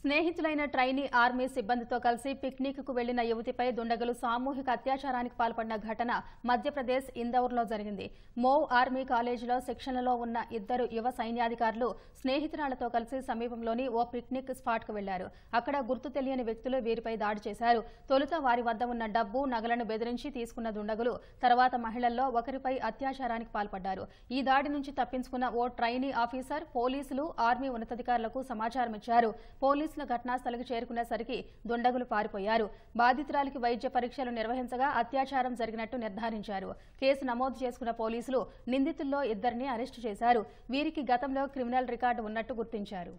స్నేహితులైన trainee army సిబ్బందితో కలిసి picnic కు వెళ్లిన యువతిపై దుండగులు సామూహిక అత్యాచారానికి పాల్పడిన ఘటన మధ్యప్రదేశ్ లో జరిగింది మోవ్ ఆర్మీ కాలేజీలో శిక్షణలో ఉన్న ఇద్దరు యువ సైన్యాధికారులు స్నేహితురాలతో కలిసి సమీపంలోని ఓ పిక్నిక్ స్పాట్ కు వెళ్లారు అక్కడ గుర్తు తెలియని వ్యక్తులు వీరిపై దాడి చేశారు తొలుత వారి వద్ద ఉన్న డబ్బు నగలను బెదిరించి తీసుకున్న దుండగులు తర్వాత మహిళల్లో ఒకరిపై అత్యాచారానికి పాల్పడ్డారు ఈ దాడి నుంచి తప్పించుకున్న ఓ ట్రైనీ ఆఫీసర్ పోలీసులు ఆర్మీ ఉన్నతాధికారులకు సమాచారం ఇచ్చారు పోలీసు పోలీసుల ఘటనాస్థలికి చేరుకునేసరికి దుండగులు పారిపోయారు బాధితురాలికి వైద్య పరీక్షలు నిర్వహించగా అత్యాచారం జరిగినట్టు నిర్ధారించారు కేసు నమోదు చేసుకున్న పోలీసులు నిందితుల్లో ఇద్దరిని అరెస్టు చేశారు వీరికి గతంలో క్రిమినల్ రికార్డు ఉన్నట్టు గుర్తించారు